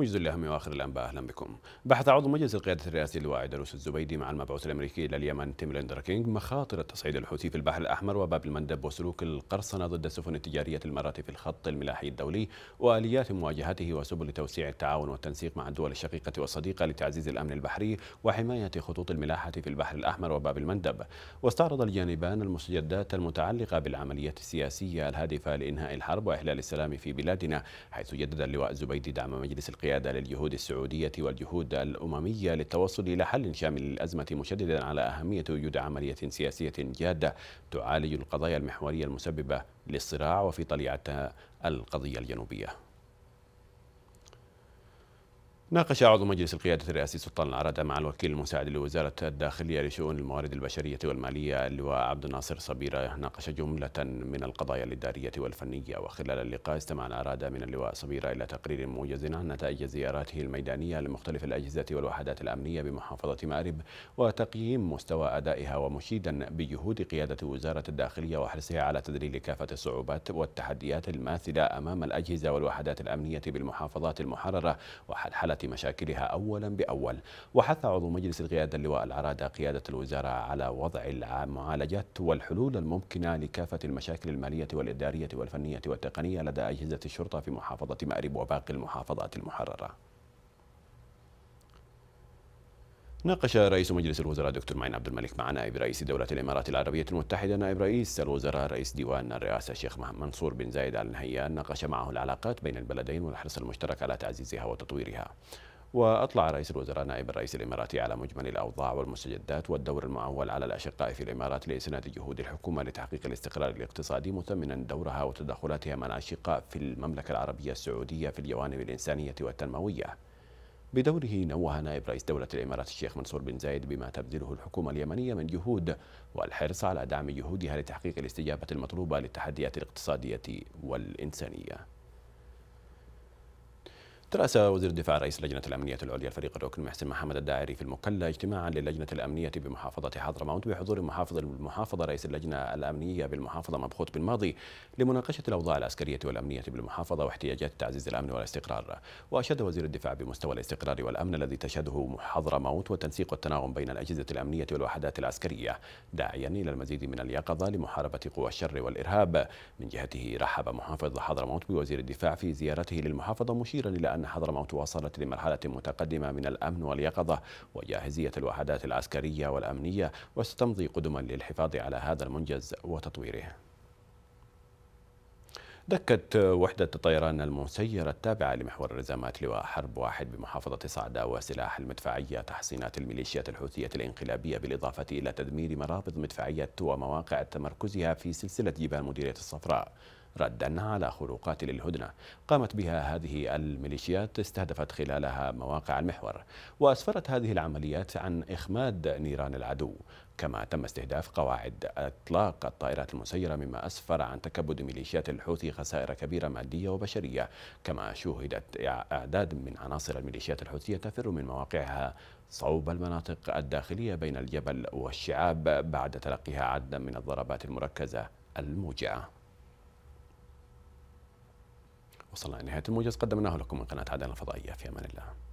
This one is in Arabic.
مجد الله من واخر الانباء اهلا بكم. بحث عضو مجلس القياده الرئاسي اللواء دروس الزبيدي مع المبعوث الامريكي الى اليمن تيم كينج مخاطر التصعيد الحوثي في البحر الاحمر وباب المندب وسلوك القرصنه ضد السفن التجاريه المرات في الخط الملاحي الدولي واليات مواجهته وسبل توسيع التعاون والتنسيق مع الدول الشقيقه والصديقه لتعزيز الامن البحري وحمايه خطوط الملاحه في البحر الاحمر وباب المندب. واستعرض الجانبان المستجدات المتعلقه بالعمليه السياسيه الهادفه لانهاء الحرب واحلال السلام في بلادنا حيث جدد اللواء الزبيدي دعم مجلس القياده القيادة للجهود السعودية والجهود الأممية للتوصل إلى حل شامل للأزمة مشددا على أهمية وجود عملية سياسية جادة تعالج القضايا المحورية المسببة للصراع وفي طليعتها القضية الجنوبية ناقش عضو مجلس القيادة الرئاسي سلطان العرادة مع الوكيل المساعد لوزارة الداخلية لشؤون الموارد البشرية والمالية اللواء عبد الناصر صبيرة ناقش جملة من القضايا الإدارية والفنية وخلال اللقاء استمع العرادة من اللواء صبيرة إلى تقرير موجز عن نتائج زياراته الميدانية لمختلف الأجهزة والوحدات الأمنية بمحافظة مأرب وتقييم مستوى أدائها ومشيدا بجهود قيادة وزارة الداخلية وحرصها على تذليل كافة الصعوبات والتحديات الماثلة أمام الأجهزة والوحدات الأمنية بالمحافظات المحررة وحل مشاكلها أولا بأول وحث عضو مجلس القيادة اللواء العرادة قيادة الوزارة على وضع المعالجات والحلول الممكنة لكافة المشاكل المالية والإدارية والفنية والتقنية لدى أجهزة الشرطة في محافظة مأرب وباقي المحافظات المحررة ناقش رئيس مجلس الوزراء دكتور معين عبد الملك مع نائب رئيس دولة الإمارات العربية المتحدة نائب رئيس الوزراء رئيس ديوان الرئاسة الشيخ محمد منصور بن زايد آل نهيان ناقش معه العلاقات بين البلدين والحرص المشترك على تعزيزها وتطويرها وأطلع رئيس الوزراء نائب الرئيس الإماراتي على مجمل الأوضاع والمستجدات والدور المعول على الأشقاء في الإمارات لإسناد جهود الحكومة لتحقيق الاستقرار الاقتصادي مثمنا دورها وتدخلاتها مع الأشقاء في المملكة العربية السعودية في الجوانب الإنسانية والتنموية بدوره نوه نائب رئيس دولة الإمارات الشيخ منصور بن زايد بما تبذله الحكومة اليمنية من جهود والحرص على دعم جهودها لتحقيق الاستجابة المطلوبة للتحديات الاقتصادية والإنسانية ترأس وزير الدفاع رئيس اللجنة الأمنية العليا الفريق الركن محسن محمد الداعري في المكلا اجتماعا للجنة الأمنية بمحافظة حضرموت بحضور محافظ المحافظة رئيس اللجنة الأمنية بالمحافظة مبخوت بن ماضي لمناقشة الأوضاع العسكرية والأمنية بالمحافظة واحتياجات تعزيز الأمن والاستقرار وأشاد وزير الدفاع بمستوى الاستقرار والأمن الذي تشهده حضرموت وتنسيق التناغم بين الأجهزة الأمنية والوحدات العسكرية داعيا إلى المزيد من اليقظة لمحاربة قوى الشر والإرهاب من جهته رحب محافظ حضرموت بوزير الدفاع في زيارته للمحافظة مشيرا إلى أن حضرموت وصلت لمرحلة متقدمة من الأمن واليقظة وجاهزية الوحدات العسكرية والأمنية وستمضي قدما للحفاظ على هذا المنجز وتطويره دكت وحدة الطيران المسيرة التابعة لمحور الرزامات لواء حرب واحد بمحافظة صعدة وسلاح المدفعية تحصينات الميليشيات الحوثية الانقلابية بالإضافة إلى تدمير مرابط مدفعية ومواقع تمركزها في سلسلة جبال مديرية الصفراء ردا على خروقات للهدنة قامت بها هذه الميليشيات استهدفت خلالها مواقع المحور وأسفرت هذه العمليات عن إخماد نيران العدو كما تم استهداف قواعد اطلاق الطائرات المسيره مما اسفر عن تكبد ميليشيات الحوثي خسائر كبيره ماديه وبشريه كما شوهدت اعداد من عناصر الميليشيات الحوثيه تفر من مواقعها صوب المناطق الداخليه بين الجبل والشعاب بعد تلقيها عددا من الضربات المركزه الموجعه وصلنا لنهاية الموجز قدمناه لكم من قناة عدن الفضائية في أمان الله